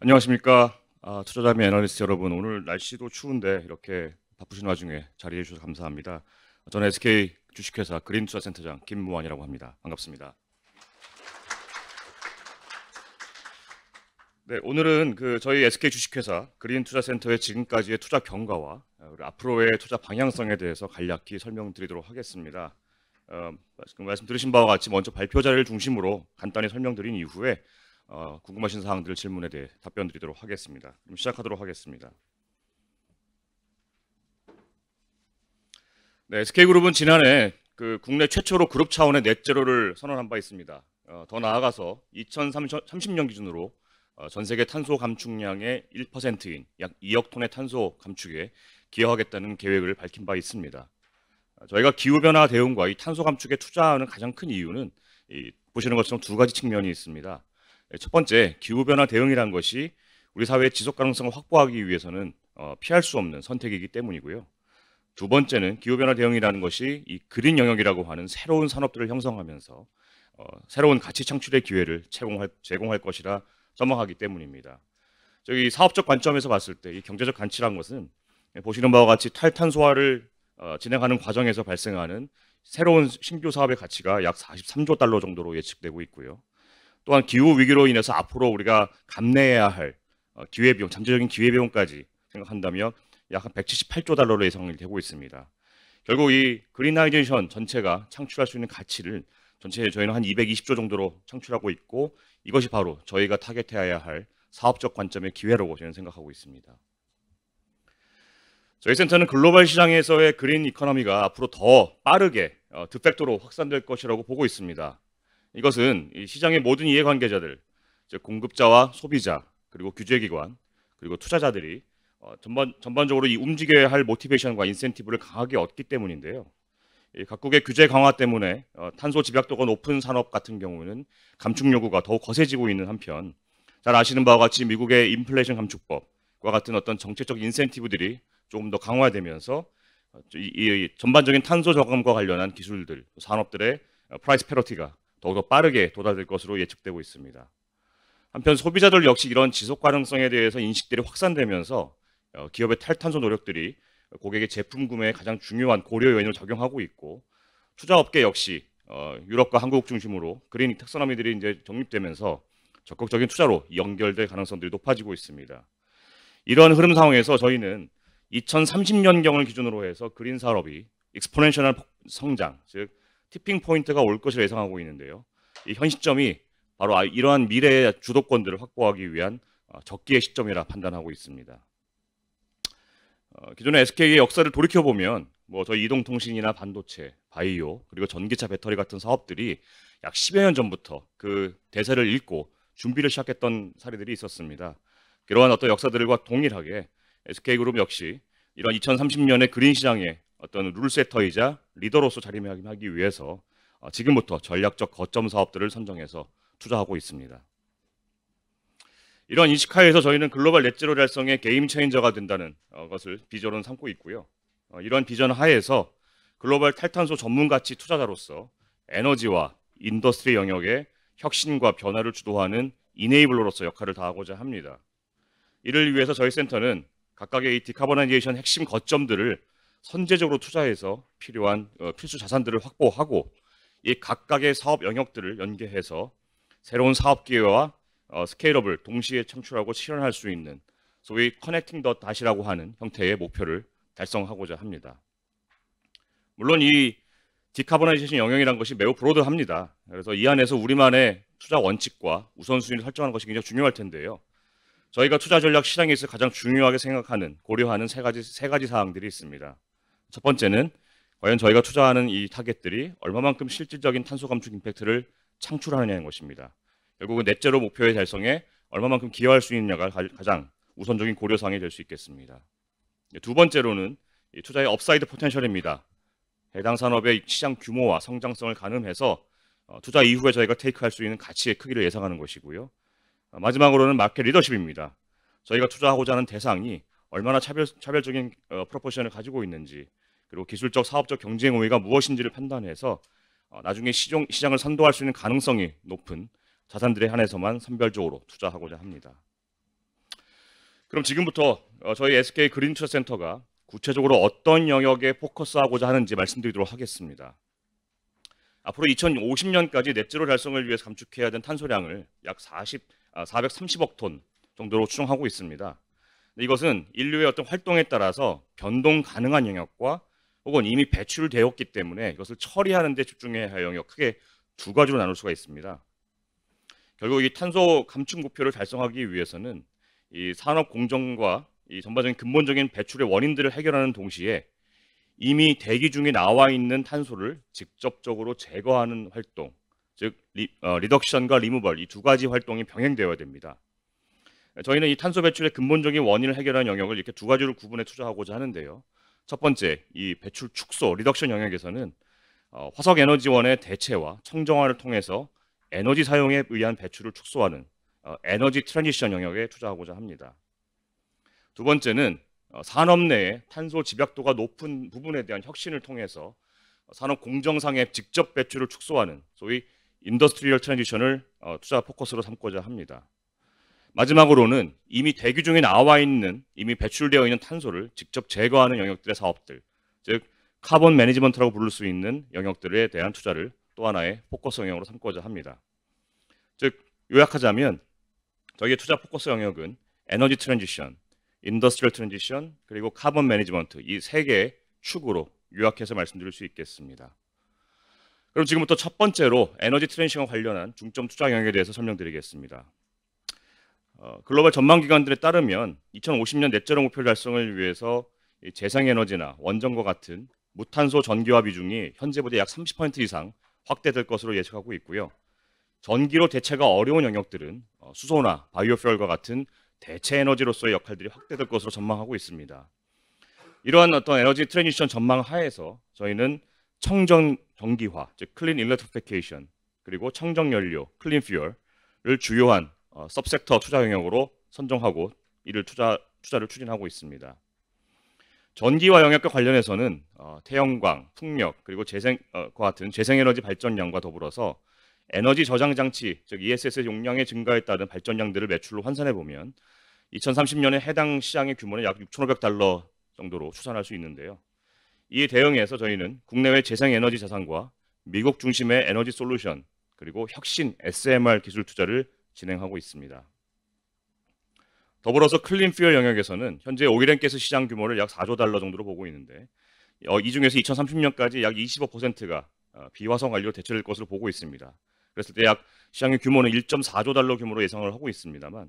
안녕하십니까 아, 투자자 및 애널리스트 여러분 오늘 날씨도 추운데 이렇게 바쁘신 와중에 자리해 주셔서 감사합니다. 저는 SK 주식회사 그린투자센터장 김무환이라고 합니다. 반갑습니다. 네, 오늘은 그 저희 SK 주식회사 그린투자센터의 지금까지의 투자 경과와 아, 앞으로의 투자 방향성에 대해서 간략히 설명드리도록 하겠습니다. 어, 말씀 들으신 바와 같이 먼저 발표 자료를 중심으로 간단히 설명드린 이후에 어, 궁금하신 사항들 질문에 대해 답변 드리도록 하겠습니다. 그럼 시작하도록 하겠습니다. 네, SK그룹은 지난해 그 국내 최초로 그룹 차원의 넷제로를 선언한 바 있습니다. 어, 더 나아가서 2030년 기준으로 어, 전 세계 탄소 감축량의 1%인 약 2억 톤의 탄소 감축에 기여하겠다는 계획을 밝힌 바 있습니다. 어, 저희가 기후변화 대응과 이 탄소 감축에 투자하는 가장 큰 이유는 이, 보시는 것처럼 두 가지 측면이 있습니다. 네, 첫 번째, 기후변화 대응이란 것이 우리 사회의 지속 가능성을 확보하기 위해서는 어, 피할 수 없는 선택이기 때문이고요. 두 번째는 기후변화 대응이라는 것이 이 그린 영역이라고 하는 새로운 산업들을 형성하면서 어, 새로운 가치 창출의 기회를 제공할, 제공할 것이라 전망하기 때문입니다. 저기 사업적 관점에서 봤을 때 이 경제적 가치란 것은 보시는 바와 같이 탈탄소화를 어, 진행하는 과정에서 발생하는 새로운 신규 사업의 가치가 약 43조 달러 정도로 예측되고 있고요. 또한 기후 위기로 인해서 앞으로 우리가 감내해야 할 어, 기회비용, 잠재적인 기회비용까지 생각한다면 약한 178조 달러로 예상이 되고 있습니다. 결국 이 그린하이제이션 전체가 창출할 수 있는 가치를 전체 저희는 한 220조 정도로 창출하고 있고 이것이 바로 저희가 타겟해야 할 사업적 관점의 기회라고 저는 생각하고 있습니다. 저희 센터는 글로벌 시장에서의 그린 이코노미가 앞으로 더 빠르게 득팩토로 어, 확산될 것이라고 보고 있습니다. 이것은 시장의 모든 이해관계자들, 즉 공급자와 소비자, 그리고 규제기관, 그리고 투자자들이 어, 전반, 전반적으로 이 움직여야 할 모티베이션과 인센티브를 강하게 얻기 때문인데요. 이 각국의 규제 강화 때문에 어, 탄소 집약도가 높은 산업 같은 경우는 감축 요구가 더욱 거세지고 있는 한편 잘 아시는 바와 같이 미국의 인플레이션 감축법과 같은 어떤 정책적 인센티브들이 조금 더 강화되면서 어, 이, 이 전반적인 탄소 저감과 관련한 기술들, 산업들의 어, 프라이스 패러티가 더욱더 빠르게 도달될 것으로 예측되고 있습니다. 한편 소비자들 역시 이런 지속 가능성에 대해서 인식들이 확산되면서 어, 기업의 탈탄소 노력들이 고객의 제품 구매에 가장 중요한 고려 요인을 적용하고 있고 투자 업계 역시 어, 유럽과 한국 중심으로 그린 텍서너미들이 이제 정립되면서 적극적인 투자로 연결될 가능성들이 높아지고 있습니다. 이런 흐름 상황에서 저희는 2030년경을 기준으로 해서 그린 산업이 익스포넨셜 성장, 즉 티핑 포인트가 올 것을 예상하고 있는데요. 이현 시점이 바로 아, 이러한 미래의 주도권들을 확보하기 위한 어, 적기의 시점이라 판단하고 있습니다. 어, 기존의 SK의 역사를 돌이켜 보면 뭐 저희 이동통신이나 반도체, 바이오 그리고 전기차 배터리 같은 사업들이 약 10여 년 전부터 그 대세를 읽고 준비를 시작했던 사례들이 있었습니다. 이러한 어떤 역사들과 동일하게 SK그룹 역시 이런 2030년의 그린 시장에 어떤 룰세터이자 리더로서 자리매김하기 위해서 어, 지금부터 전략적 거점 사업들을 선정해서 투자하고 있습니다. 이런 인식하에서 저희는 글로벌 넷제로 달성의 게임 체인저가 된다는 어, 것을 비전으 삼고 있고요. 어, 이런 비전 하에서 글로벌 탈탄소 전문 가치 투자자로서 에너지와 인더스트리 영역의 혁신과 변화를 주도하는 이네이블러로서 역할을 다하고자 합니다. 이를 위해서 저희 센터는 각각의 이 디카보나이제이션 핵심 거점들을 선제적으로 투자해서 필요한 어, 필수 자산들을 확보하고 이 각각의 사업 영역들을 연계해서 새로운 사업 기회와 어, 스케일업을 동시에 창출하고 실현할 수 있는 소위 커넥팅 더 다시라고 하는 형태의 목표를 달성하고자 합니다. 물론 이 디카보나이제이션 영역이란 것이 매우 브로드합니다. 그래서 이 안에서 우리만의 투자 원칙과 우선순위를 설정하는 것이 굉장히 중요할 텐데요. 저희가 투자 전략 실행에 있어 가장 중요하게 생각하는 고려하는 세 가지 세 가지 사항들이 있습니다. 첫 번째는 과연 저희가 투자하는 이 타겟들이 얼마만큼 실질적인 탄소 감축 임팩트를 창출하느냐는 것입니다. 결국은 넷째로 목표의 달성에 얼마만큼 기여할 수 있느냐가 가장 우선적인 고려사항이 될 수 있겠습니다. 네, 두 번째로는 투자의 업사이드 포텐셜입니다. 해당 산업의 시장 규모와 성장성을 가늠해서 어, 투자 이후에 저희가 테이크할 수 있는 가치의 크기를 예상하는 것이고요. 어, 마지막으로는 마켓 리더십입니다. 저희가 투자하고자 하는 대상이 얼마나 차별, 차별적인 어, 프로포션을 가지고 있는지 그리고 기술적, 사업적 경쟁 우위가 무엇인지를 판단해서 어, 나중에 시종, 시장을 선도할 수 있는 가능성이 높은 자산들에 한해서만 선별적으로 투자하고자 합니다. 그럼 지금부터 어, 저희 SK 그린처 센터가 구체적으로 어떤 영역에 포커스하고자 하는지 말씀드리도록 하겠습니다. 앞으로 2050년까지 넷제로 달성을 위해 감축해야 되 탄소량을 약 40, 430억 아, 톤 정도로 추정하고 있습니다. 이것은 인류의 어떤 활동에 따라서 변동 가능한 영역과 혹은 이미 배출되었기 때문에 이것을 처리하는 데 집중해야 할 영역 크게 두 가지로 나눌 수가 있습니다. 결국 이 탄소 감축 목표를 달성하기 위해서는 이 산업 공정과 이 전반적인 근본적인 배출의 원인들을 해결하는 동시에 이미 대기 중에 나와 있는 탄소를 직접적으로 제거하는 활동, 즉 리, 어, 덕션과 리무벌 이 두 가지 활동이 병행되어야 됩니다. 저희는 이 탄소 배출의 근본적인 원인을 해결하는 영역을 이렇게 두 가지로 구분해 투자하고자 하는데요. 첫 번째, 이 배출 축소 리덕션 영역에서는 어, 화석 에너지원의 대체와 청정화를 통해서 에너지 사용에 의한 배출을 축소하는 어, 에너지 트랜지션 영역에 투자하고자 합니다. 두 번째는 어, 산업 내에 탄소 집약도가 높은 부분에 대한 혁신을 통해서 어, 산업 공정상의 직접 배출을 축소하는 소위 인더스트리얼 트랜지션을 어, 투자 포커스로 삼고자 합니다. 마지막으로는 이미 대기 중에 나와 있는 이미 배출되어 있는 탄소를 직접 제거하는 영역들의 사업들, 즉 카본 매니지먼트라고 부를 수 있는 영역들에 대한 투자를 또 하나의 포커스 영역으로 삼고자 합니다. 즉 요약하자면 저희의 투자 포커스 영역은 에너지 트랜지션, 인더스트리얼 트랜지션, 그리고 카본 매니지먼트 이 세 개의 축으로 요약해서 말씀드릴 수 있겠습니다. 그럼 지금부터 첫 번째로 에너지 트랜지션과 관련한 중점 투자 영역에 대해서 설명드리겠습니다. 어, 글로벌 전망기관들에 따르면 2050년 넷제로 목표 달성을 위해서 재생에너지나 원전과 같은 무탄소 전기화 비중이 현재보다 약 30% 이상 확대될 것으로 예측하고 있고요. 전기로 대체가 어려운 영역들은 어, 수소나 바이오퓨얼과 같은 대체 에너지로서의 역할들이 확대될 것으로 전망하고 있습니다. 이러한 어떤 에너지 트랜지션 전망 하에서 저희는 청정 전기화, 즉 클린 일렉트리피케이션 그리고 청정 연료, 클린 퓨얼을 주요한 어, 섭섹터 투자 영역으로 선정하고 이를 투자 투자를 추진하고 있습니다. 전기와 영역과 관련해서는 어, 태양광, 풍력 그리고 재생 어, 같은 재생에너지 발전량과 더불어서 에너지 저장 장치 즉 e s s 용량의 증가에 따른 발전량들을 매출로 환산해 보면 2030년에 해당 시장의 규모는 약6,500 달러 정도로 추산할 수 있는데요. 이에 대응해서 저희는 국내외 재생에너지 자산과 미국 중심의 에너지 솔루션 그리고 혁신 SMR 기술 투자를 진행하고 있습니다. 더불어서 클린 퓨얼 영역에서는 현재 오일앤 가스 시장 규모를 약 4조 달러 정도로 보고 있는데 어, 이 중에서 2030년까지 약 25%가 어, 비화성 완료 대체될 것으로 보고 있습니다. 그랬을 때 약 시장의 규모는 1.4조 달러 규모로 예상을 하고 있습니다만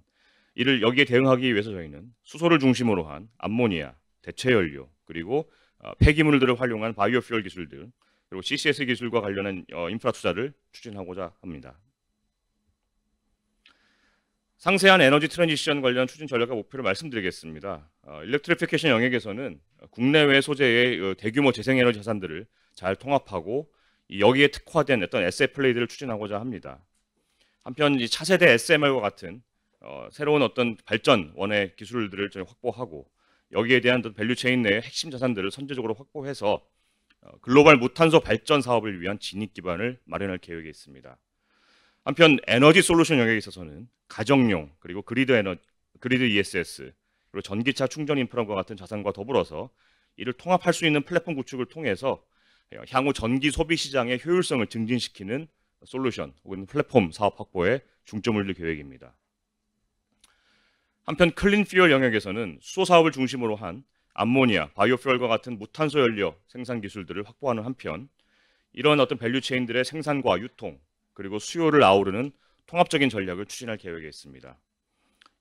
이를 여기에 대응하기 위해서 저희는 수소를 중심으로 한 암모니아, 대체 연료 그리고 어, 폐기물들을 활용한 바이오 퓨얼 기술 등 그리고 CCS 기술과 관련한 인프라 투자를 추진하고자 합니다. 상세한 에너지 트랜지션 관련 추진 전략과 목표를 말씀드리겠습니다. 어, 일렉트리피케이션 영역에서는 국내외 소재의 어, 대규모 재생에너지 자산들을 잘 통합하고 여기에 특화된 어떤 에셋 레이드를 추진하고자 합니다. 한편 이 차세대 SMR과 같은 어, 새로운 어떤 발전원의 기술들을 저 확보하고 여기에 대한 밸류체인 내의 핵심 자산들을 선제적으로 확보해서 어, 글로벌 무탄소 발전 사업을 위한 진입 기반을 마련할 계획이 있습니다. 한편 에너지 솔루션 영역에 있어서는 가정용 그리고 그리드 에너 그리드 ESS 그리고 전기차 충전 인프라와 같은 자산과 더불어서 이를 통합할 수 있는 플랫폼 구축을 통해서 향후 전기 소비 시장의 효율성을 증진시키는 솔루션 혹은 플랫폼 사업 확보에 중점을 둘 계획입니다. 한편 클린 퓨얼 영역에서는 수소 사업을 중심으로 한 암모니아, 바이오퓨얼과 같은 무탄소 연료 생산 기술들을 확보하는 한편 이런 어떤 밸류 체인들의 생산과 유통 그리고 수요를 아우르는 통합적인 전략을 추진할 계획에 있습니다.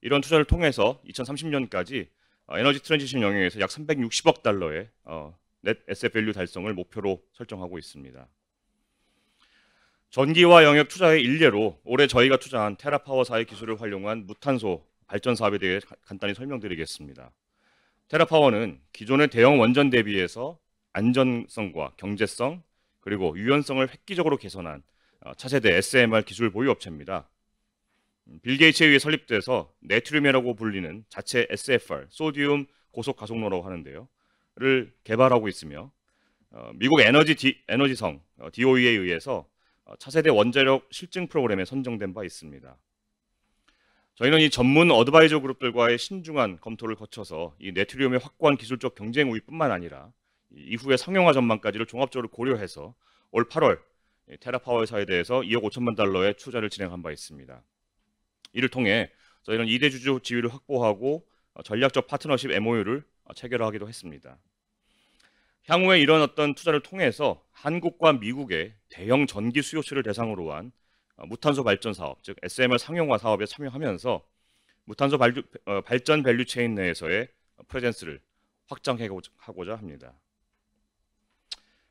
이런 투자를 통해서 2030년까지 어, 에너지 트랜지션 영역에서 약 360억 달러의 어, 넷 에셋 밸류 달성을 목표로 설정하고 있습니다. 전기와 영역 투자의 일례로 올해 저희가 투자한 테라파워사의 기술을 활용한 무탄소 발전 사업에 대해 간단히 설명드리겠습니다. 테라파워는 기존의 대형 원전 대비해서 안전성과 경제성 그리고 유연성을 획기적으로 개선한 어, 차세대 SMR 기술 보유 업체입니다. 음, 빌 게이츠에 의해 설립돼서 네트륨이라고 불리는 자체 SFR, 소디움 고속 가속로라고 하는데요. 를 개발하고 있으며 어, 미국 에너지 디, 에너지성 어, DOE에 의해서 차세대 원자력 실증 프로그램에 선정된 바 있습니다. 저희는 이 전문 어드바이저 그룹들과의 신중한 검토를 거쳐서 이 네트륨의 확고한 기술적 경쟁 우위뿐만 아니라 이후의 상용화 전망까지를 종합적으로 고려해서 올 8월 예, 테라파워 회사에 대해서 2억 5천만 달러의 투자를 진행한 바 있습니다. 이를 통해 저희는 2대 주주 지위를 확보하고 어, 전략적 파트너십 MOU를 어, 체결하기도 했습니다. 향후에 이런 어떤 투자를 통해서 한국과 미국의 대형 전기 수요처를 대상으로 한 어, 무탄소 발전 사업, 즉 SMR 상용화 사업에 참여하면서 무탄소 발전 밸류체인 내에서의 프레젠스를 확장하고자 합니다.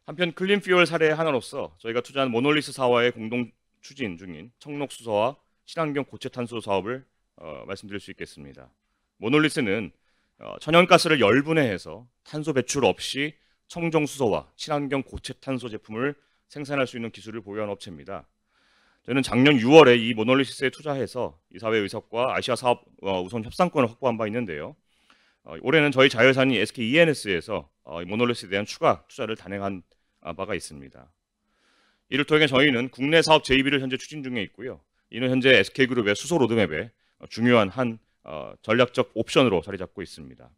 한편 클린퓨얼 사례의 하나로서 저희가 투자한 모놀리스 사와의 공동 추진 중인 청록수소와 친환경 고체탄소 사업을 어, 말씀드릴 수 있겠습니다. 모놀리스는 어, 천연가스를 열분해해서 탄소 배출 없이 청정수소와 친환경 고체탄소 제품을 생산할 수 있는 기술을 보유한 업체입니다. 저는 작년 6월에 이 모놀리스에 투자해서 이사회 의석과 아시아 사업 어, 우선 협상권을 확보한 바 있는데요. 어, 올해는 저희 자회사인 SK E&S에서 어, 모놀리스에 대한 추가 투자를 단행한 아, 바가 있습니다. 이를 통해 저희는 국내 사업 JB를 현재 추진 중에 있고요. 이는 현재 SK그룹의 수소 로드맵에 중요한 한 어, 전략적 옵션으로 자리 잡고 있습니다.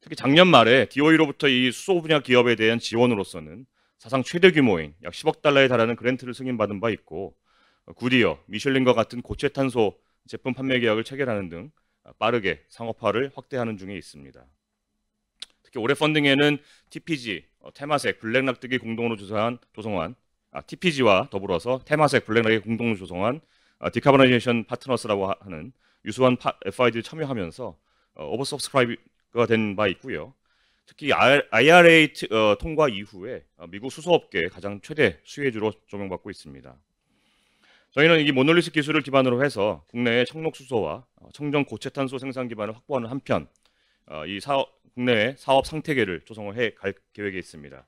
특히 작년 말에 DOE로부터 이 수소 분야 기업에 대한 지원으로서는 사상 최대 규모인 약 10억 달러에 달하는 그랜트를 승인받은 바 있고 어, 구디어, 미슐린과 같은 고체 탄소 제품 판매 계약을 체결하는 등 어, 빠르게 상업화를 확대하는 중에 있습니다. 특히 올해 펀딩에는 TPG, 어, 테마색 블랙락뜨기 공동으로 조성한, 조성한 아, TPG와 더불어서 테마색 블랙락의 공동으로 조성한 아, 디카보나이제이션 파트너스라고 하는 유수한 파, FID를 참여하면서 어, 오버서브스크라이브가 된 바 있고요. 특히 IRA 어, 통과 이후에 어, 미국 수소업계 가장 최대 수혜주로 조명받고 있습니다. 저희는 이 모놀리스 기술을 기반으로 해서 국내의 청록수소와 어, 청정 고체탄소 생산 기반을 확보하는 한편 이 사업, 국내외 사업 상태계를 조성을 해갈 계획에 있습니다.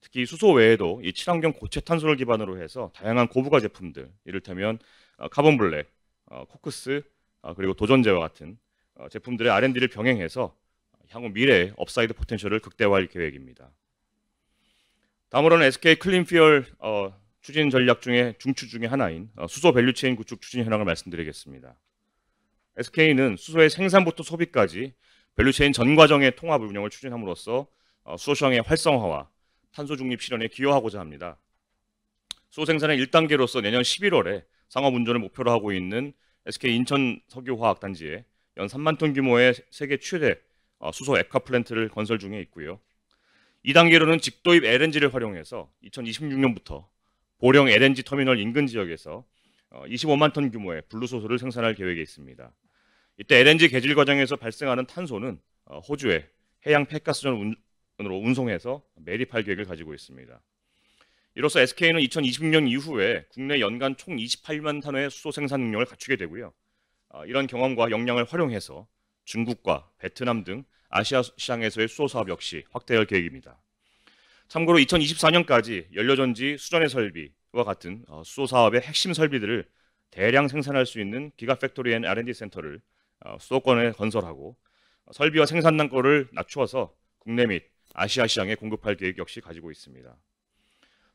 특히 수소 외에도 이 친환경 고체 탄소를 기반으로 해서 다양한 고부가 제품들, 이를테면 어, 카본 블랙, 어, 코크스, 어, 그리고 도전제와 같은 제품들의 R&D를 병행해서 향후 미래의 업사이드 포텐셜을 극대화할 계획입니다. 다음으로는 SK 클린퓨얼 추진 전략 중에 중추 중의 하나인 수소 밸류체인 구축 추진 현황을 말씀드리겠습니다. SK는 수소의 생산부터 소비까지 밸류체인 전 과정의 통합 운영을 추진함으로써 어, 수소시장의 활성화와 탄소 중립 실현에 기여하고자 합니다. 수소 생산의 1단계로서 내년 11월에 상업 운전을 목표로 하고 있는 SK 인천 석유화학단지에 연 3만 톤 규모의 세계 최대 어, 수소 액화 플랜트를 건설 중에 있고요. 2단계로는 직도입 LNG를 활용해서 2026년부터 보령 LNG 터미널 인근 지역에서 25만 어, 톤 규모의 블루소소를 생산할 계획에 있습니다. 이때 LNG 개질 과정에서 발생하는 탄소는 어, 호주에 해양 폐가스전으로 운송해서 매립할 계획을 가지고 있습니다. 이로써 SK는 2020년 이후에 국내 연간 총 28만 톤의 수소 생산 능력을 갖추게 되고요. 어, 이런 경험과 역량을 활용해서 중국과 베트남 등 아시아 시장에서의 수소 사업 역시 확대할 계획입니다. 참고로 2024년까지 연료전지 수전의 설비와 같은 어, 수소 사업의 핵심 설비들을 대량 생산할 수 있는 기가팩토리 앤 R&D 센터를 어, 수도권에 건설하고 설비와 생산 난고를 낮추어서 국내 및 아시아 시장에 공급할 계획 역시 가지고 있습니다.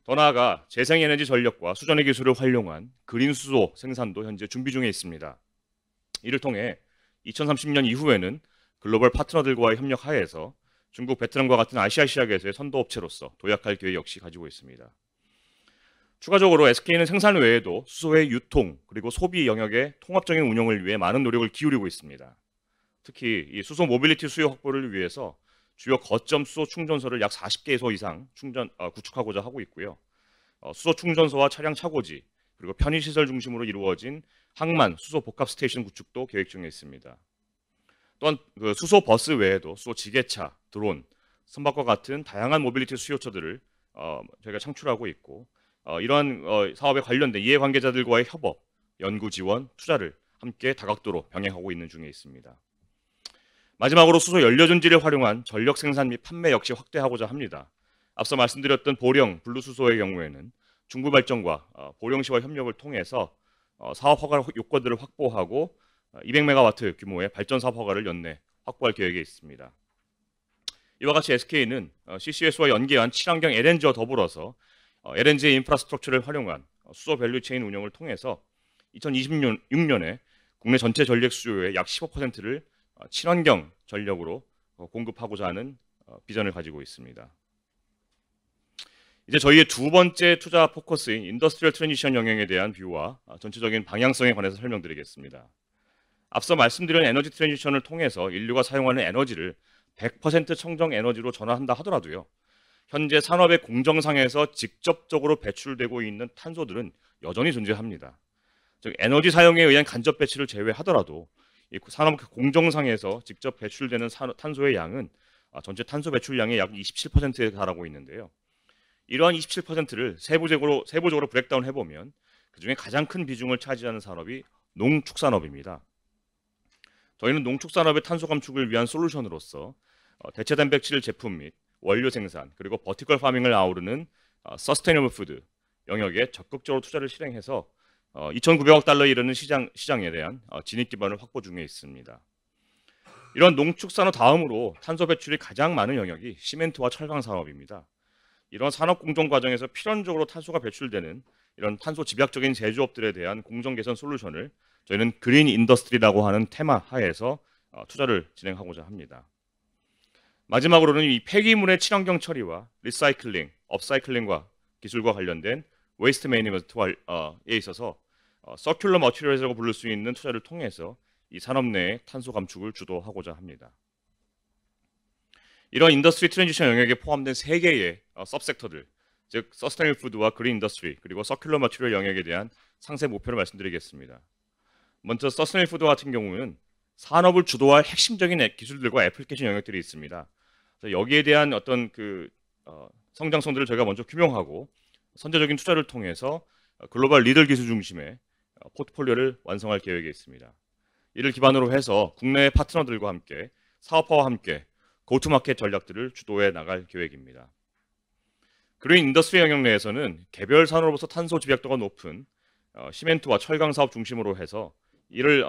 더 나아가 재생에너지 전력과 수전의 기술을 활용한 그린 수소 생산도 현재 준비 중에 있습니다. 이를 통해 2030년 이후에는 글로벌 파트너들과의 협력 하에서 중국 베트남과 같은 아시아 시장에서의 선도 업체로서 도약할 계획 역시 가지고 있습니다. 추가적으로 SK는 생산 외에도 수소의 유통 그리고 소비 영역의 통합적인 운영을 위해 많은 노력을 기울이고 있습니다. 특히 이 수소 모빌리티 수요 확보를 위해서 주요 거점 수소 충전소를 약 40개소 이상 충전 어, 구축하고자 하고 있고요. 어, 수소 충전소와 차량 차고지 그리고 편의 시설 중심으로 이루어진 항만 수소 복합 스테이션 구축도 계획 중에 있습니다. 또한 그 수소 버스 외에도 수소 지게차, 드론, 선박과 같은 다양한 모빌리티 수요처들을 어, 저희가 창출하고 있고 어, 이러한 어, 사업에 관련된 이해관계자들과의 협업, 연구 지원, 투자를 함께 다각도로 병행하고 있는 중에 있습니다. 마지막으로 수소 연료전지를 활용한 전력 생산 및 판매 역시 확대하고자 합니다. 앞서 말씀드렸던 보령 블루수소의 경우에는 중부발전과 어, 보령시와 협력을 통해서 어, 사업 허가 요건들을 확보하고 200메가와트 어, 규모의 발전 사업 허가를 연내 확보할 계획에 있습니다. 이와 같이 SK는 어, CCS와 연계한 친환경 LNG와 더불어서 어, LNG 인프라스트럭처를 활용한 어, 수소 밸류체인 운영을 통해서 2026년에 국내 전체 전력 수요의 약 15%를 어, 친환경 전력으로 공급하고자 하는 비전을 가지고 있습니다. 이제 저희의 두 번째 투자 포커스인 인더스트리얼 트랜지션 영역에 대한 뷰와 전체적인 방향성에 관해서 설명드리겠습니다. 앞서 말씀드린 에너지 트랜지션을 통해서 인류가 사용하는 에너지를 100% 청정 에너지로 전환한다 하더라도요. 현재 산업의 공정상에서 직접적으로 배출되고 있는 탄소들은 여전히 존재합니다. 즉 에너지 사용에 의한 간접 배출을 제외하더라도 산업 공정상에서 직접 배출되는 탄소의 양은 아, 전체 탄소 배출량의 약 27%에 달하고 있는데요. 이러한 27%를 세부적으로 세부적으로 브렉다운 해보면 그중에 가장 큰 비중을 차지하는 산업이 농축산업입니다. 저희는 농축산업의 탄소 감축을 위한 솔루션으로서 어, 대체 단백질 제품 및 원료 생산 그리고 버티컬 파밍을 아우르는 서스테이너블 어, 푸드 영역에 적극적으로 투자를 실행해서 2,900억 어, 달러에 이르는 시장, 시장에 대한 어, 진입 기반을 확보 중에 있습니다. 이런 농축산업 다음으로 탄소 배출이 가장 많은 영역이 시멘트와 철강 산업입니다. 이런 산업 공정 과정에서 필연적으로 탄소가 배출되는 이런 탄소 집약적인 제조업들에 대한 공정 개선 솔루션을 저희는 그린 인더스트리라고 하는 테마 하에서 투자를 진행하고자 합니다. 마지막으로는 이 폐기물의 친환경 처리와 리사이클링, 업사이클링과 기술과 관련된 웨이스트 매니지먼트에 어, 있어서 서큘러 어, 머티리얼이라고 부를 수 있는 투자를 통해서 이 산업 내의 탄소 감축을 주도하고자 합니다. 이런 인더스트리 트랜지션 영역에 포함된 세 개의 서브섹터들, 어, 즉 서스테이블 푸드와 그린 인더스트리 그리고 서큘러 머티리얼 영역에 대한 상세 목표를 말씀드리겠습니다. 먼저 서스테이블 푸드 같은 경우는 산업을 주도할 핵심적인 기술들과 애플리케이션 영역들이 있습니다. 여기에 대한 어떤 그 어, 성장성들을 저희가 먼저 규명하고 선제적인 투자를 통해서 어, 글로벌 리들 기술 중심의 어, 포트폴리오를 완성할 계획에 있습니다. 이를 기반으로 해서 국내 파트너들과 함께 사업화와 함께 고투마켓 전략들을 주도해 나갈 계획입니다. 그린 인더스트리 영역 내에서는 개별 산업으로서 탄소 집약도가 높은 시멘트와 철강 사업 중심으로 해서 이를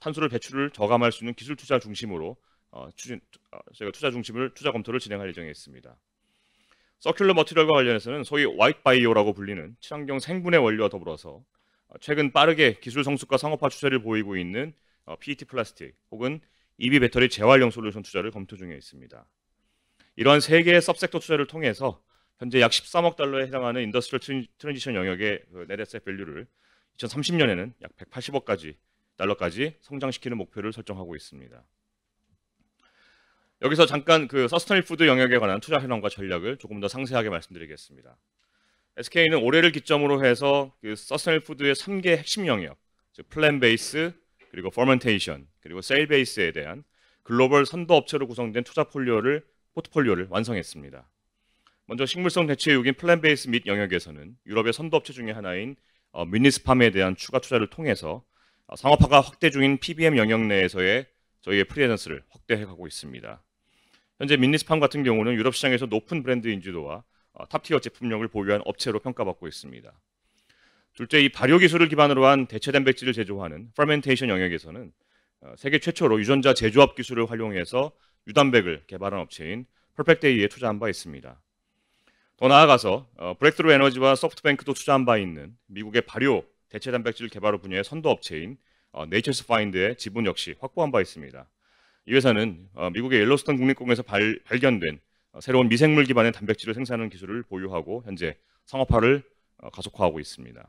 탄소를 배출을 저감할 수 있는 기술 투자 중심으로 어, 추진, 어, 저희가 투자 중심을 투자 검토를 진행할 예정에 있습니다. 서큘러 머티리얼과 관련해서는 소위 화이트 바이오라고 불리는 친환경 생분의 원료와 더불어서 어, 최근 빠르게 기술 성숙과 상업화 추세를 보이고 있는 어, PET 플라스틱 혹은 EV 배터리 재활용 솔루션 투자를 검토 중에 있습니다. 이러한 세 개의 섭섹터 투자를 통해서 현재 약 13억 달러에 해당하는 인더스트리얼 트랜지션 영역의 네데셋 밸류를 2030년에는 약 180억까지 달러까지 성장시키는 목표를 설정하고 있습니다. 여기서 잠깐 그 서스테인 푸드 영역에 관한 투자 현황과 전략을 조금 더 상세하게 말씀드리겠습니다. SK는 올해를 기점으로 해서 그 서스테인 푸드의 3개 핵심 영역, 즉 플랜 베이스, 그리고 퍼먼테이션 그리고 세일 베이스에 대한 글로벌 선도 업체로 구성된 투자 폴리오를 포트폴리오를 완성했습니다. 먼저 식물성 대체육인 플랜 베이스 및 영역에서는 유럽의 선도 업체 중의 하나인 어, 미니스팜에 대한 추가 투자를 통해서 어, 상업화가 확대 중인 PBM 영역 내에서의 저희의 프리랜스를 확대해 가고 있습니다. 현재 민니스팜 같은 경우는 유럽 시장에서 높은 브랜드 인지도와 어, 탑티어 제품력을 보유한 업체로 평가받고 있습니다. 둘째, 이 발효 기술을 기반으로 한 대체 단백질을 제조하는 퍼멘테이션 영역에서는 어, 세계 최초로 유전자 제조합 기술을 활용해서 유단백을 개발한 업체인 퍼펙데이에 투자한 바 있습니다. 더 나아가서 브렉트루 에너지와 소프트뱅크도 투자한 바 있는 미국의 발효 대체 단백질 개발 분야의 선도 업체인 네이처스 어, 파인드의 지분 역시 확보한 바 있습니다. 이 회사는 어, 미국의 옐로스턴 국립공원에서 발, 견된 어, 새로운 미생물 기반의 단백질을 생산하는 기술을 보유하고 현재 상업화를 어, 가속화하고 있습니다.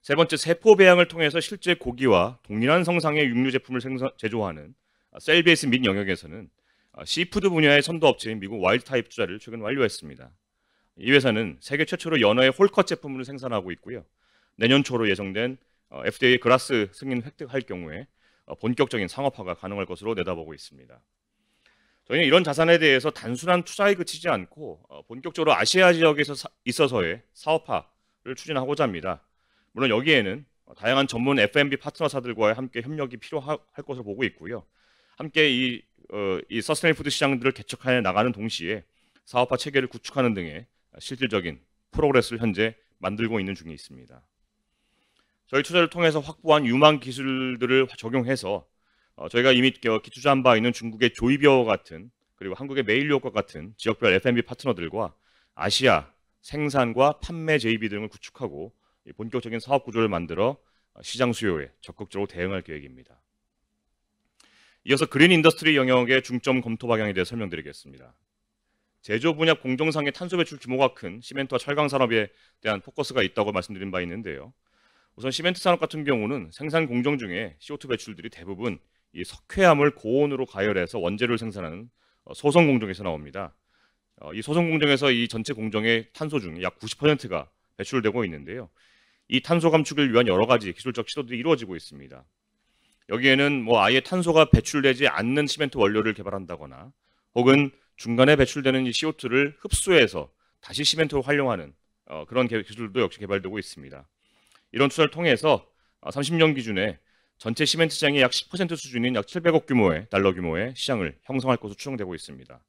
세 번째, 세포 배양을 통해서 실제 고기와 동일한 성상의 육류 제품을 생산, 제조하는 셀베이스 및 영역에서는 시푸드 분야의 선도 업체인 미국 와일드타입 투자를 최근 완료했습니다. 이 회사는 세계 최초로 연어의 홀컷 제품을 생산하고 있고요. 내년 초로 예정된 FDA 그라스 승인 획득할 경우에 어, 본격적인 상업화가 가능할 것으로 내다보고 있습니다. 저희는 이런 자산에 대해서 단순한 투자에 그치지 않고 어, 본격적으로 아시아 지역에서 사, 있어서의 사업화를 추진하고자 합니다. 물론 여기에는 어, 다양한 전문 F&B 파트너사들과 함께 협력이 필요할 것으로 보고 있고요. 함께 이, 어, 이 서스테이푸드 시장들을 개척해 나가는 동시에 사업화 체계를 구축하는 등의 실질적인 프로그레스를 현재 만들고 있는 중에 있습니다. 저희 투자를 통해서 확보한 유망 기술들을 적용해서 어, 저희가 이미 기투자한 바 있는 중국의 조이비어 같은 그리고 한국의 메일리오과 같은 지역별 F&B 파트너들과 아시아 생산과 판매 JB 등을 구축하고 본격적인 사업 구조를 만들어 어, 시장 수요에 적극적으로 대응할 계획입니다. 이어서 그린 인더스트리 영역의 중점 검토 방향에 대해 설명드리겠습니다. 제조 분야 공정상의 탄소 배출 규모가 큰 시멘트와 철강 산업에 대한 포커스가 있다고 말씀드린 바 있는데요. 우선 시멘트 산업 같은 경우는 생산 공정 중에 CO2 배출들이 대부분 이 석회암을 고온으로 가열해서 원재료를 생산하는 어, 소성 공정에서 나옵니다. 어, 이 소성 공정에서 이 전체 공정의 탄소 중 약 90%가 배출되고 있는데요. 이 탄소 감축을 위한 여러 가지 기술적 시도들이 이루어지고 있습니다. 여기에는 뭐 아예 탄소가 배출되지 않는 시멘트 원료를 개발한다거나 혹은 중간에 배출되는 이 CO2를 흡수해서 다시 시멘트로 활용하는 어, 그런 기술도 역시 개발되고 있습니다. 이런 투자를 통해서 30년 어, 기준에 전체 시멘트장의 약 10% 수준인 약 700억 규모의 달러 규모의 시장을 형성할 것으로 추정되고 있습니다.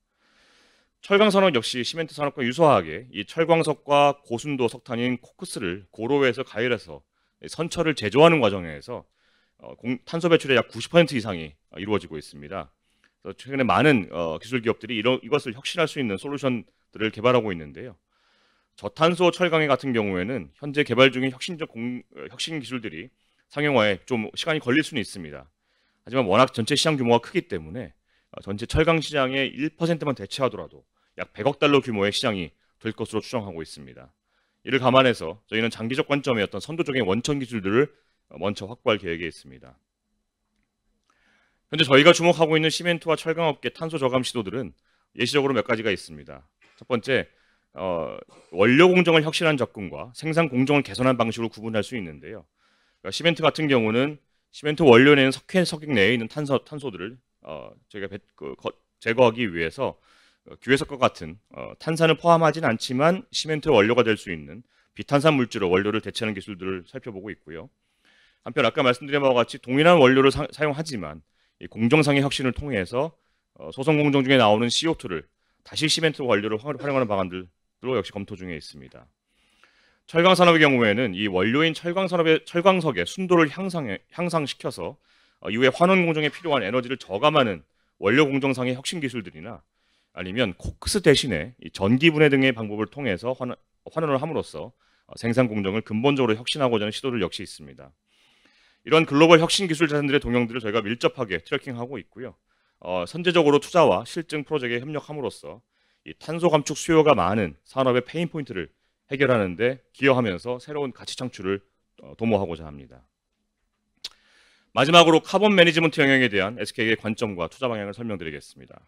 철강 산업 역시 시멘트 산업과 유사하게 이 철광석과 고순도 석탄인 코크스를 고로에서 가열해서 선철을 제조하는 과정에서 어, 탄소 배출의 약 90% 이상이 어, 이루어지고 있습니다. 최근에 많은 기술 기업들이 이것을 혁신할 수 있는 솔루션들을 개발하고 있는데요. 저탄소 철강의 같은 경우에는 현재 개발 중인 혁신적 공, 혁신 기술들이 상용화에 좀 시간이 걸릴 수는 있습니다. 하지만 워낙 전체 시장 규모가 크기 때문에 어, 전체 철강 시장의 1%만 대체하더라도 약 100억 달러 규모의 시장이 될 것으로 추정하고 있습니다. 이를 감안해서 저희는 장기적 관점의 어떤 선도적인 원천 기술들을 어, 먼저 확보할 계획에 있습니다. 현재 저희가 주목하고 있는 시멘트와 철강업계 탄소 저감 시도들은 예시적으로 몇 가지가 있습니다. 첫 번째, 어, 원료 공정을 혁신한 접근과 생산 공정을 개선한 방식으로 구분할 수 있는데요. 그러니까 시멘트 같은 경우는 시멘트 원료 내는 석회 석유 내에 있는 탄소 탄소들을 어, 저희가 배, 그, 거, 제거하기 위해서 규회석과 어, 같은 어, 탄산을 포함하진 않지만 시멘트 원료가 될 수 있는 비탄산 물질로 원료를 대체하는 기술들을 살펴보고 있고요. 한편 아까 말씀드린 바와 같이 동일한 원료를 사, 용하지만 공정상의 혁신을 통해서 어, 소성 공정 중에 나오는 CO2를 다시 시멘트 원료로 활용하는 방안들 로 역시 검토 중에 있습니다. 철강 산업의 경우에는 이 원료인 철강 산업의 철강석의 순도를 향상 향상시켜서 어, 이후에 환원 공정에 필요한 에너지를 저감하는 원료 공정상의 혁신 기술들이나 아니면 코크스 대신에 전기 분해 등의 방법을 통해서 환원, 환원을 함으로써 어, 생산 공정을 근본적으로 혁신하고자 하는 시도들 역시 있습니다. 이런 글로벌 혁신 기술 자산들의 동향들을 저희가 밀접하게 트래킹하고 있고요. 어, 선제적으로 투자와 실증 프로젝트에 협력함으로써 이 탄소 감축 수요가 많은 산업의 페인 포인트를 해결하는데 기여하면서 새로운 가치 창출을 어, 도모하고자 합니다. 마지막으로 카본 매니지먼트 영역에 대한 SK의 관점과 투자 방향을 설명드리겠습니다.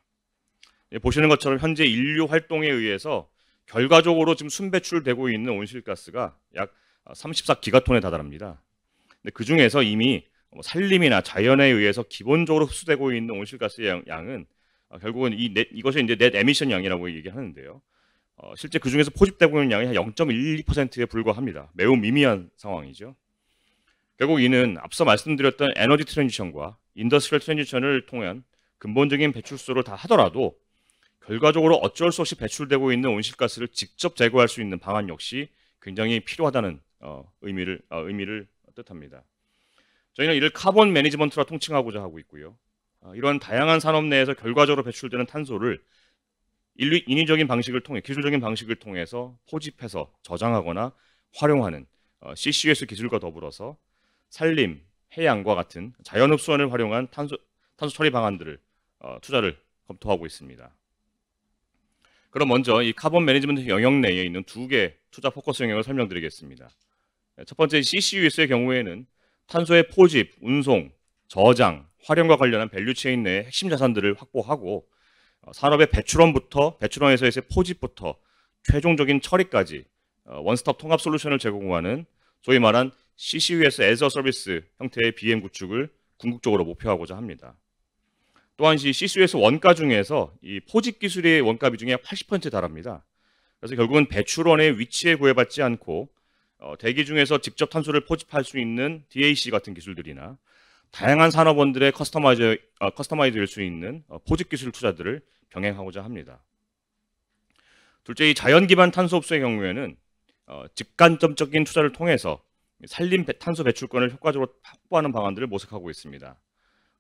예, 보시는 것처럼 현재 인류 활동에 의해서 결과적으로 지금 순배출되고 있는 온실가스가 약 34기가톤에 어, 다다릅니다. 그 중에서 이미 뭐 살림이나 자연에 의해서 기본적으로 흡수되고 있는 온실가스의 양은 어, 결국은 이 넷, 이것을 이제 넷 에미션 양이라고 얘기하는데요. 어, 실제 그 중에서 포집되고 있는 양이 한 0.12%에 불과합니다. 매우 미미한 상황이죠. 결국 이는 앞서 말씀드렸던 에너지 트랜지션과 인더스트리얼 트랜지션을 통한 근본적인 배출소를 다 하더라도 결과적으로 어쩔 수 없이 배출되고 있는 온실가스를 직접 제거할 수 있는 방안 역시 굉장히 필요하다는 어, 의미를, 어, 의미를 뜻합니다. 저희는 이를 카본 매니지먼트라 통칭하고자 하고 있고요. 어, 이런 다양한 산업 내에서 결과적으로 배출되는 탄소를 인류, 인위적인 방식을 통해 기술적인 방식을 통해서 포집해서 저장하거나 활용하는 CCS 어, u 기술과 더불어서 산림, 해양과 같은 자연 흡수원을 활용한 탄소, 탄소 처리 방안들을 어, 투자를 검토하고 있습니다. 그럼 먼저 이 카본 매니지먼트 영역 내에 있는 두개의 투자 포커스 영역을 설명드리겠습니다. 첫 번째 CCUS의 경우에는 탄소의 포집, 운송, 저장, 활용과 관련한 밸류체인 내 핵심 자산들을 확보하고 어, 산업의 배출원부터 배출원에서의 포집부터 최종적인 처리까지 어, 원스톱 통합 솔루션을 제공하는 소위 말한 CCU에서 s 저 서비스 형태의 BM 구축을 궁극적으로 목표하고자 합니다. 또한시 c c u 에 원가 중에서 이 포집 기술의 원가 비중이 약 80%에 달합니다. 그래서 결국은 배출원의 위치에 구애받지 않고 어, 대기 중에서 직접 탄소를 포집할 수 있는 DAC 같은 기술들이나 다양한 산업원들의 커스터마이즈, 어, 커스터마이즈 될수 있는 어, 포집 기술 투자들을 병행하고자 합니다. 둘째, 이 자연 기반 탄소 흡수의 경우에는 어, 직간접적인 투자를 통해서 산림 탄소 배출권을 효과적으로 확보하는 방안들을 모색하고 있습니다.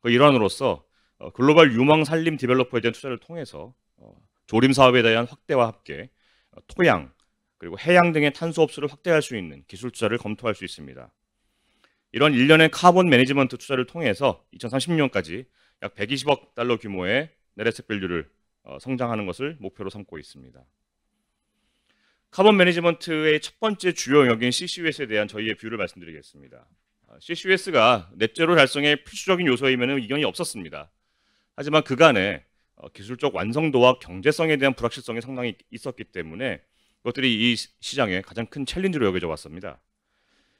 그 일환으로서 어, 글로벌 유망 산림 디벨로퍼에 대한 투자를 통해서 어, 조림 사업에 대한 확대와 함께 어, 토양 그리고 해양 등의 탄소 흡수를 확대할 수 있는 기술 투자를 검토할 수 있습니다. 이런 일련의 카본 매니지먼트 투자를 통해서 2030년까지 약 120억 달러 규모의 네레셋 밸류를 어, 성장하는 것을 목표로 삼고 있습니다. 카본 매니지먼트의 첫 번째 주요 영역인 CCUS에 대한 저희의 뷰를 말씀드리겠습니다. 아, CCUS가 넷제로 달성의 필수적인 요소임에 이견이 없었습니다. 하지만 그간에 어, 기술적 완성도와 경제성에 대한 불확실성이 상당히 있었기 때문에 그것들이 이 시장의 가장 큰 챌린지로 여겨져 왔습니다.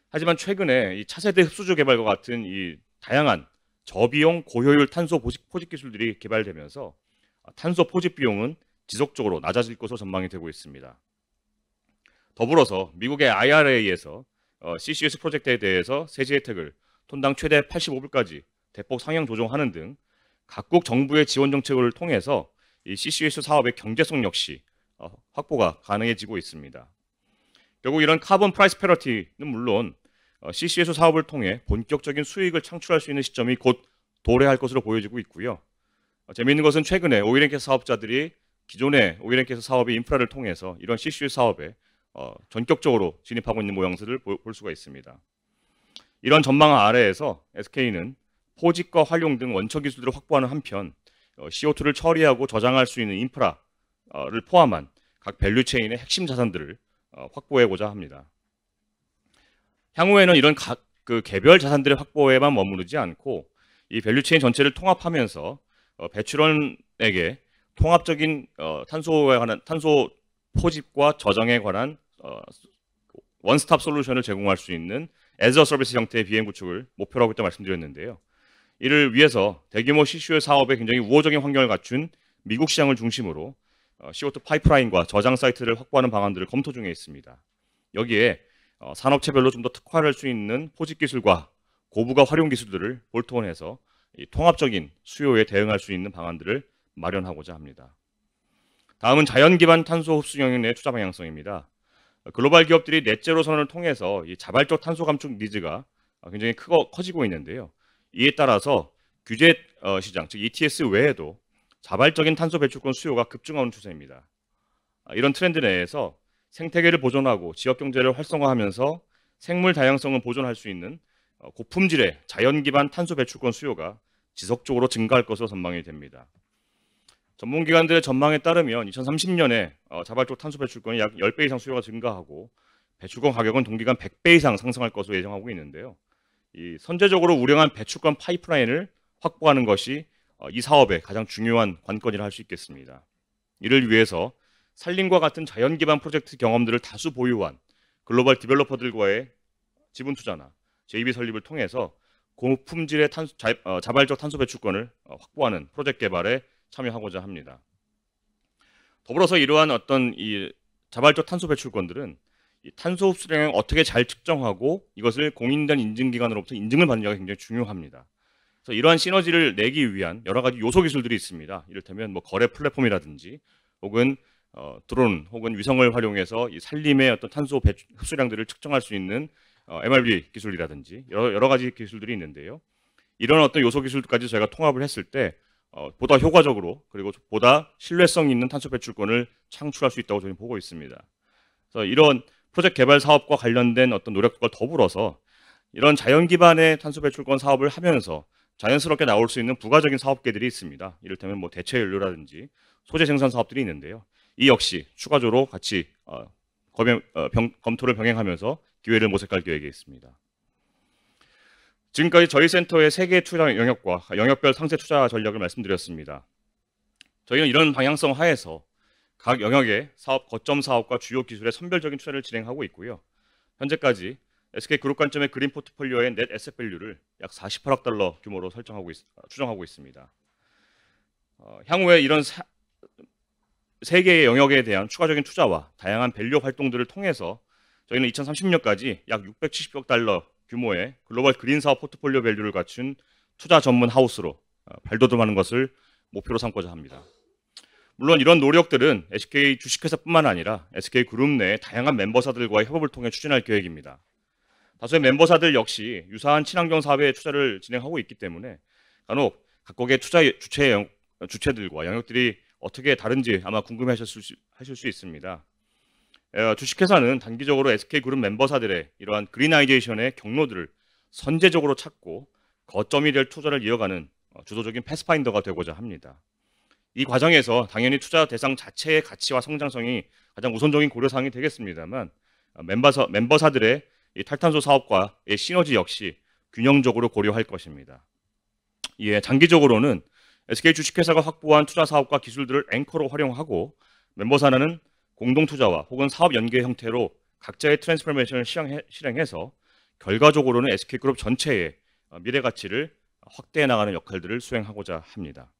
하지만 최근에 이 차세대 흡수조 개발과 같은 이 다양한 저비용 고효율 탄소 포집, 포집 기술들이 개발되면서 탄소 포집 비용은 지속적으로 낮아질 것으로 전망이 되고 있습니다. 더불어서 미국의 IRA에서 어, CCS 프로젝트에 대해서 세제 혜택을 톤당 최대 85불까지 대폭 상향 조정하는 등 각국 정부의 지원 정책을 통해서 이 CCS 사업의 경제성 역시 어, 확보가 가능해지고 있습니다. 결국 이런 카본 프라이스 패러티는 물론 어, CCS 사업을 통해 본격적인 수익을 창출할 수 있는 시점이 곧 도래할 것으로 보여지고 있고요. 어, 재미있는 것은 최근에 오일앤캐 사업자들이 기존의 오일앤캐 사업의 인프라를 통해서 이런 CCS 사업에 어, 전격적으로 진입하고 있는 모양새를 볼 수가 있습니다. 이런 전망 아래에서 SK는 포집과 활용 등 원천 기술들을 확보하는 한편 CO2를 처리하고 저장할 수 있는 인프라를 포함한 각 밸류체인의 핵심 자산들을 어, 확보해고자 합니다. 향후에는 이런 각 그 개별 자산들의 확보에만 머무르지 않고 이 밸류체인 전체를 통합하면서 어, 배출원에게 통합적인 어, 탄소에 관한 탄소 포집과 저장에 관한 원스톱 솔루션을 제공할 수 있는 애저 서비스 형태의 비행 구축을 목표로 하고 있다 말씀드렸는데요. 이를 위해서 대규모 시슈 사업에 굉장히 우호적인 환경을 갖춘 미국 시장을 중심으로 시오2 어, 파이프라인과 저장 사이트를 확보하는 방안들을 검토 중에 있습니다. 여기에 어, 산업체별로 좀 더 특화할 수 있는 포집 기술과 고부가 활용 기술들을 볼트온해서 통합적인 수요에 대응할 수 있는 방안들을 마련하고자 합니다. 다음은 자연 기반 탄소 흡수 영역의 투자 방향성입니다. 글로벌 기업들이 넷제로 선언을 통해서 자발적 탄소 감축 니즈가 굉장히 크고 커지고 있는데요. 이에 따라서 규제 어, 시장, 즉 ETS 외에도 자발적인 탄소 배출권 수요가 급증하는 추세입니다. 아, 이런 트렌드 내에서 생태계를 보존하고 지역 경제를 활성화하면서 생물 다양성을 보존할 수 있는 어, 고품질의 자연 기반 탄소 배출권 수요가 지속적으로 증가할 것으로 전망이 됩니다. 전문기관들의 전망에 따르면 2030년에 어, 자발적 탄소 배출권이 약 10배 이상 수요가 증가하고 배출권 가격은 동기간 100배 이상 상승할 것으로 예정하고 있는데요. 선제적으로 우량한 배출권 파이프라인을 확보하는 것이 어, 이 사업의 가장 중요한 관건이라 할 수 있겠습니다. 이를 위해서 산림과 같은 자연 기반 프로젝트 경험들을 다수 보유한 글로벌 디벨로퍼들과의 지분 투자나 JV 설립을 통해서 고품질의 탄소, 자, 어, 자발적 탄소 배출권을 어, 확보하는 프로젝트 개발에 참여하고자 합니다. 더불어서 이러한 어떤 이 자발적 탄소 배출권들은 탄소 흡수량을 어떻게 잘 측정하고 이것을 공인된 인증기관으로부터 인증을 받느냐가 굉장히 중요합니다. 그래서 이러한 시너지를 내기 위한 여러 가지 요소 기술들이 있습니다. 이를테면 뭐 거래 플랫폼이라든지 혹은 어, 드론 혹은 위성을 활용해서 이 산림의 어떤 탄소 배출, 흡수량들을 측정할 수 있는 어, MRB 기술이라든지 여러, 여러 가지 기술들이 있는데요. 이런 어떤 요소 기술까지 저희가 통합을 했을 때 어, 보다 효과적으로 그리고 보다 신뢰성 있는 탄소 배출권을 창출할 수 있다고 저희는 보고 있습니다. 그래서 이런 프로젝트 개발 사업과 관련된 어떤 노력과 더불어서 이런 자연 기반의 탄소 배출권 사업을 하면서 자연스럽게 나올 수 있는 부가적인 사업계들이 있습니다. 이를테면 뭐 대체 연료라든지 소재 생산 사업들이 있는데요. 이 역시 추가적으로 같이 어, 검행, 어, 병, 검토를 병행하면서 기회를 모색할 계획에 있습니다. 지금까지 저희 센터의 세개 투자 영역과 영역별 상세 투자 전략을 말씀드렸습니다. 저희는 이런 방향성 하에서 각 영역의 사업 거점 사업과 주요 기술의 선별적인 투자를 진행하고 있고요. 현재까지 SK그룹 관점의 그린 포트폴리오의 넷 에셋 밸류를 약 48억 달러 규모로 설정하고 있, 어, 추정하고 있습니다. 어, 향후에 이런 사, 세 개의 영역에 대한 추가적인 투자와 다양한 밸류 활동들을 통해서 저희는 2030년까지 약 670억 달러 규모의 글로벌 그린 사업 포트폴리오 밸류를 갖춘 투자 전문 하우스로 어, 발돋움하는 것을 목표로 삼고자 합니다. 물론 이런 노력들은 SK 주식회사뿐만 아니라 SK 그룹 내 다양한 멤버사들과 협업을 통해 추진할 계획입니다. 다수의 멤버사들 역시 유사한 친환경 사회에 투자를 진행하고 있기 때문에 간혹 각국의 투자 주체 영, 주체들과 영역들이 어떻게 다른지 아마 궁금해하실 수, 하실 수 있습니다. 주식회사는 단기적으로 SK그룹 멤버사들의 이러한 그린아이제이션의 경로들을 선제적으로 찾고 거점이 될 투자를 이어가는 어, 주도적인 패스파인더가 되고자 합니다. 이 과정에서 당연히 투자 대상 자체의 가치와 성장성이 가장 우선적인 고려사항이 되겠습니다만 어, 멤버사, 멤버사들의 이 탈탄소 사업과의 시너지 역시 균형적으로 고려할 것입니다. 예, 장기적으로는 SK 주식회사가 확보한 투자 사업과 기술들을 앵커로 활용하고 멤버 사나는 공동 투자와 혹은 사업 연계 형태로 각자의 트랜스포메이션을 실행해서 결과적으로는 SK그룹 전체의 어, 미래 가치를 확대해 나가는 역할들을 수행하고자 합니다.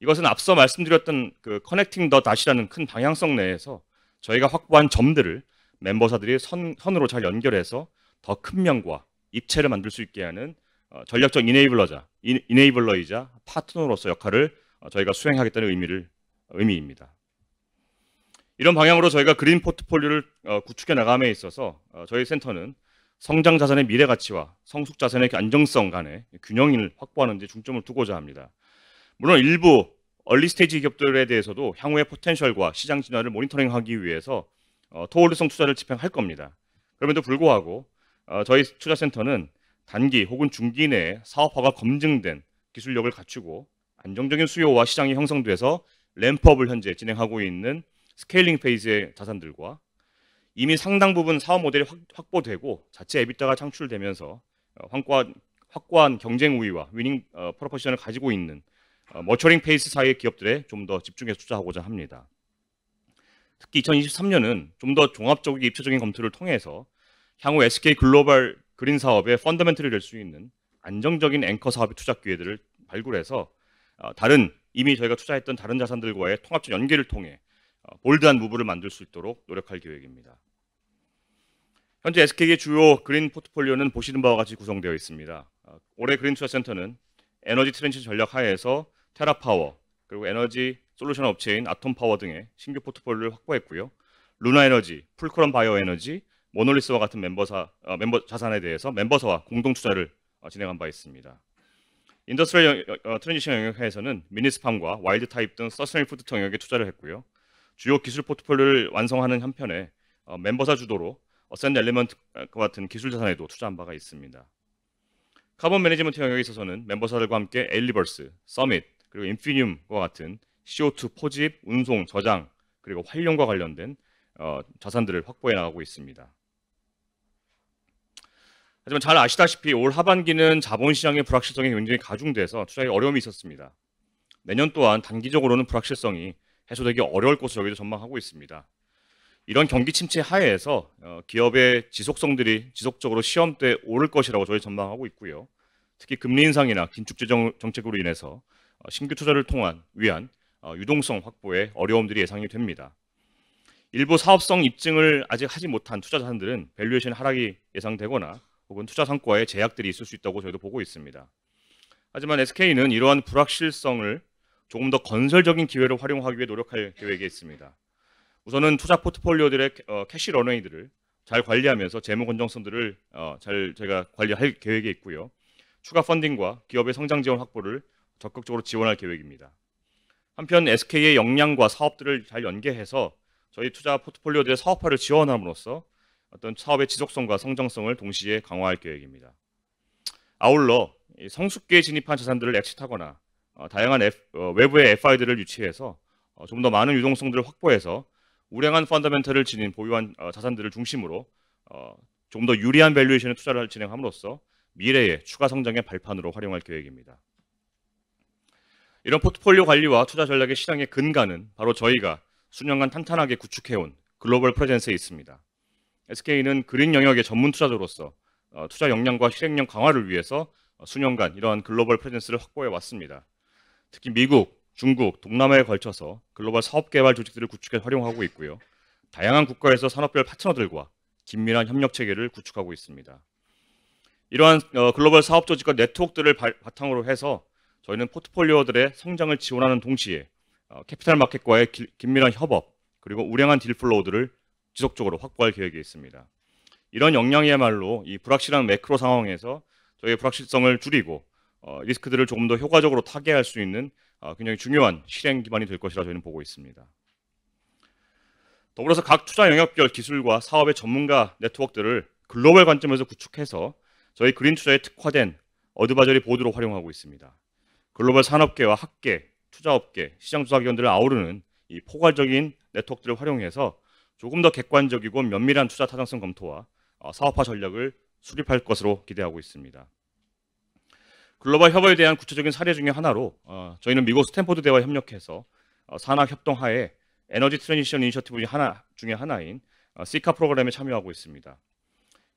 이것은 앞서 말씀드렸던 그 커넥팅 더 다시라는 큰 방향성 내에서 저희가 확보한 점들을 멤버사들이 선, 선으로 잘 연결해서 더 큰명과 입체를 만들 수 있게 하는 어, 전략적 이네이블러자, 인, 이네이블러이자 파트너로서 역할을 어, 저희가 수행하겠다는 의미를 의미입니다. 이런 방향으로 저희가 그린 포트폴리오를 어, 구축해 나감에 있어서 저희 센터는 성장 자산의 미래 가치와 성숙 자산의 안정성 간의 균형을 확보하는 데 중점을 두고자 합니다. 물론 일부 얼리 스테이지 기업들에 대해서도 향후의 포텐셜과 시장 진화를 모니터링하기 위해서 어, 토월성 투자를 집행할 겁니다. 그럼에도 불구하고 어, 저희 투자센터는 단기 혹은 중기 내에 사업화가 검증된 기술력을 갖추고 안정적인 수요와 시장이 형성돼서 램프업을 현재 진행하고 있는 스케일링 페이지의 자산들과 이미 상당 부분 사업 모델이 확, 보되고 자체 에비타가 창출되면서 어, 확고한, 확고한, 경쟁 우위와 위닝 어, 프로포션을 가지고 있는 어, 머처링 페이스 사이의 기업들에 좀 더 집중해서 투자하고자 합니다. 특히 2023년은 좀 더 종합적이고 입체적인 검토를 통해서 향후 SK 글로벌 그린 사업의 펀더멘트를 될수 있는 안정적인 앵커 사업의 투자 기회들을 발굴해서 어, 다른 이미 저희가 투자했던 다른 자산들과의 통합적 연계를 통해 어, 볼드한 무브를 만들 수 있도록 노력할 계획입니다. 현재 SK의 주요 그린 포트폴리오는 보시는 바와 같이 구성되어 있습니다. 어, 올해 그린 투자센터는 에너지 트랜지션 전략 하에서 테라파워 그리고 에너지 솔루션 업체인 아톰파워 등의 신규 포트폴리오를 확보했고요. 루나에너지, 풀코럼 바이오에너지, 모놀리스와 같은 멤버사 어, 멤버 자산에 대해서 멤버사와 공동 투자를 어, 진행한 바 있습니다. 인더스트리얼 어, 트랜지션 영역에서는 미니스팜과 와일드 타입 등 서스테이너블 푸드 영역에 투자를 했고요. 주요 기술 포트폴리오를 완성하는 한편에 어, 멤버사 주도로 어센드 엘리먼트와 같은 기술 자산에도 투자한 바가 있습니다. 카본 매니지먼트 영역에 있어서는 멤버사들과 함께 엘리버스, 서밋, 그리고 인피니움과 같은 CO2 포집, 운송, 저장 그리고 활용과 관련된 어, 자산들을 확보해 나가고 있습니다. 하지만 잘 아시다시피 올 하반기는 자본시장의 불확실성이 굉장히 가중돼서 투자에 어려움이 있었습니다. 내년 또한 단기적으로는 불확실성이 해소되기 어려울 것으로 여기도 전망하고 있습니다. 이런 경기 침체 하에서 어, 기업의 지속성들이 지속적으로 시험대에 오를 것이라고 저희 전망하고 있고요. 특히 금리 인상이나 긴축 재정 정책으로 인해서 어, 신규 투자를 통한 위한 어, 유동성 확보에 어려움들이 예상이 됩니다. 일부 사업성 입증을 아직 하지 못한 투자자들은 밸류에이션 하락이 예상되거나 혹은 투자 성과에 제약들이 있을 수 있다고 저희도 보고 있습니다. 하지만 SK는 이러한 불확실성을 조금 더 건설적인 기회를 활용하기 위해 노력할 계획에 있습니다. 우선은 투자 포트폴리오들의 어, 캐시 런웨이들을 잘 관리하면서 재무 건정성들을 어, 잘 제가 관리할 계획에 있고요. 추가 펀딩과 기업의 성장 지원 확보를 적극적으로 지원할 계획입니다. 한편 SK의 역량과 사업들을 잘 연계해서 저희 투자 포트폴리오들의 사업화를 지원함으로써 어떤 사업의 지속성과 성장성을 동시에 강화할 계획입니다. 아울러 성숙기에 진입한 자산들을 엑시트하거나 어, 다양한 어, 외부의 FI들을 유치해서 좀더 어, 많은 유동성들을 확보해서 우량한 펀더멘터을 지닌 보유한 자산들을 중심으로 좀 더 유리한 밸류에이션의 투자를 진행함으로써 미래의 추가 성장의 발판으로 활용할 계획입니다. 이런 포트폴리오 관리와 투자 전략의 시장의 근간은 바로 저희가 수년간 탄탄하게 구축해온 글로벌 프레젠스에 있습니다. SK는 그린 영역의 전문 투자자로서 어, 투자 역량과 실행력 강화를 위해서 어, 수년간 이러한 글로벌 프레젠스를 확보해 왔습니다. 특히 미국, 중국, 동남아에 걸쳐서 글로벌 사업 개발 조직들을 구축해 활용하고 있고요. 다양한 국가에서 산업별 파트너들과 긴밀한 협력 체계를 구축하고 있습니다. 이러한 어, 글로벌 사업 조직과 네트워크들을 바탕으로 해서 저희는 포트폴리오들의 성장을 지원하는 동시에 어, 캐피탈 마켓과의 긴밀한 협업 그리고 우량한 딜 플로우들을 지속적으로 확보할 계획에 있습니다. 이런 역량이야말로 이 불확실한 매크로 상황에서 저희의 불확실성을 줄이고 어, 리스크들을 조금 더 효과적으로 타개할 수 있는 어, 굉장히 중요한 실행 기반이 될 것이라 저희는 보고 있습니다. 더불어서 각 투자 영역별 기술과 사업의 전문가 네트워크들을 글로벌 관점에서 구축해서 저희 그린 투자에 특화된 어드바저리 보드로 활용하고 있습니다. 글로벌 산업계와 학계, 투자업계, 시장조사기관들을 아우르는 이 포괄적인 네트워크들을 활용해서 조금 더 객관적이고 면밀한 투자 타당성 검토와 어, 사업화 전략을 수립할 것으로 기대하고 있습니다. 글로벌 협업에 대한 구체적인 사례 중의 하나로 어, 저희는 미국 스탠포드 대와 협력해서 어, 산학 협동 하에 에너지 트랜지션 이니셔티브 중의 하나인 시카 프로그램에 참여하고 있습니다.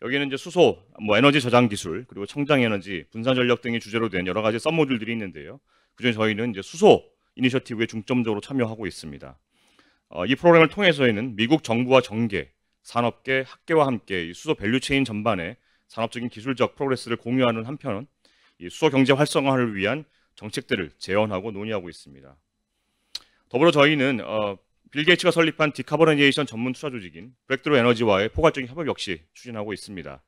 여기는 이제 수소, 뭐 에너지 저장 기술, 그리고 청장 에너지, 분산 전력 등이 주제로 된 여러 가지 서모듈들이 있는데요. 그중에 저희는 이제 수소 이니셔티브에 중점적으로 참여하고 있습니다. 어, 이 프로그램을 통해서는 미국 정부와 정계, 산업계, 학계와 함께 수소 밸류체인 전반에 산업적인 기술적 프로그레스를 공유하는 한편 수소 경제 활성화를 위한 정책들을 재현하고 논의하고 있습니다. 더불어 저희는 어, 빌 게이츠가 설립한 디카버나이제이션 전문 투자 조직인 브렉드로 에너지와의 포괄적인 협업 역시 추진하고 있습니다.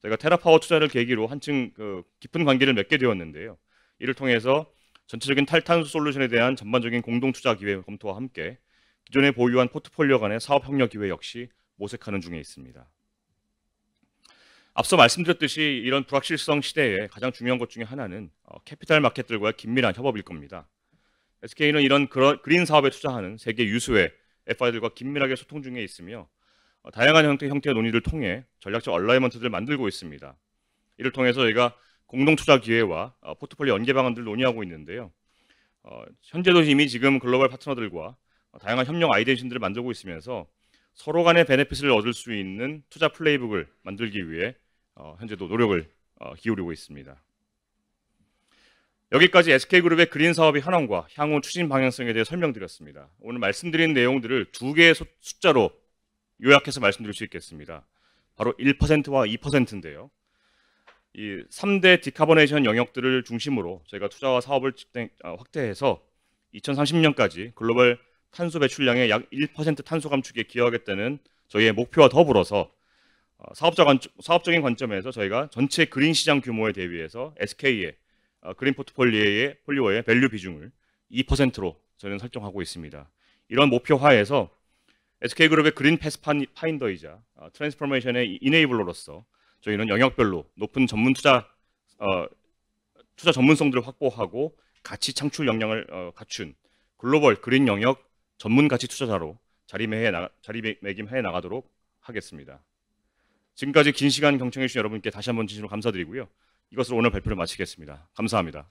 저희가 테라파워 투자를 계기로 한층 그 깊은 관계를 맺게 되었는데요. 이를 통해서 전체적인 탈탄소 솔루션에 대한 전반적인 공동 투자 기회 검토와 함께 기존에 보유한 포트폴리오 간의 사업 협력 기회 역시 모색하는 중에 있습니다. 앞서 말씀드렸듯이 이런 불확실성 시대에 가장 중요한 것 중에 하나는 어, 캐피탈 마켓들과의 긴밀한 협업일 겁니다. SK는 이런 그린 사업에 투자하는 세계 유수의 FI들과 긴밀하게 소통 중에 있으며 어, 다양한 형태, 형태의 논의를 통해 전략적 얼라이먼트를 만들고 있습니다. 이를 통해서 저희가 공동 투자 기회와 어, 포트폴리오 연계 방안들을 논의하고 있는데요. 어, 현재도 이미 지금 글로벌 파트너들과 다양한 협력 아이덴티들을 만들고 있으면서 서로 간의 베네핏을 얻을 수 있는 투자 플레이북을 만들기 위해 현재도 노력을 기울이고 있습니다. 여기까지 SK그룹의 그린 사업의 현황과 향후 추진 방향성에 대해 설명드렸습니다. 오늘 말씀드린 내용들을 두 개의 숫자로 요약해서 말씀드릴 수 있겠습니다. 바로 1%와 2%인데요. 이 3대 디카보네이션 영역들을 중심으로 저희가 투자와 사업을 어, 확대해서 2030년까지 글로벌 탄소 배출량의 약 1% 탄소 감축에 기여하겠다는 저희의 목표와 더불어서 어, 사업적, 사업적인 관점에서 저희가 전체 그린 시장 규모에 대비해서 SK의 어, 그린 포트폴리오의 폴리오의 밸류 비중을 2%로 저는 설정하고 있습니다. 이런 목표 하에서 SK그룹의 그린 패스파인더이자 어, 트랜스포메이션의 이네이블러로서 저희는 영역별로 높은 전문 투자 어, 투자 전문성들을 확보하고 가치 창출 역량을 어, 갖춘 글로벌 그린 영역 전문 가치 투자자로 자리매해 나, 자리매김해 나가도록 하겠습니다. 지금까지 긴 시간 경청해 주신 여러분께 다시 한번 진심으로 감사드리고요. 이것으로 오늘 발표를 마치겠습니다. 감사합니다.